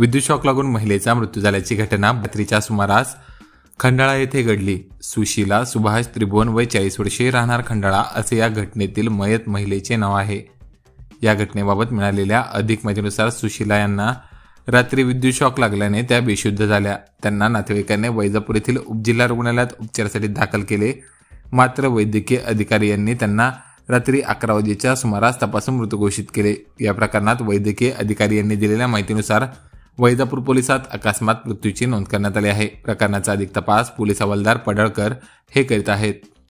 विद्युत शॉक लागून महिलेचा मृत्यू झाल्याची घटना रात्रीच्या सुमारास खंडाळा येथे घडली सुशीला सुभाष त्रिभुवन वय चाळीस वर्षे राहणार खंडाळा असे या घटनेतील मयत महिलेचे नाव आहे या घटनेबाबत मिळालेल्या अधिक माहितीनुसार सुशीला यांना रात्री विद्युत शॉक लागल्याने त्या बेशुद्ध झाल्या त्यांना नातेवाईकांनी वैजापूर येथील उपजिल्हा रुग्णालयात उपचारासाठी दाखल केले मात्र वैद्यकीय अधिकारी यांनी त्यांना रात्री अकरा वाजेच्या सुमारास तपासून मृत घोषित केले या प्रकरणात वैद्यकीय अधिकारी यांनी दिलेल्या माहितीनुसार वैजापूर पोलिसात अकस्मात मृत्यूची नोंद करण्यात आली आहे प्रकरणाचा अधिक तपास पोलीस हवालदार पडळकर हे करीत आहेत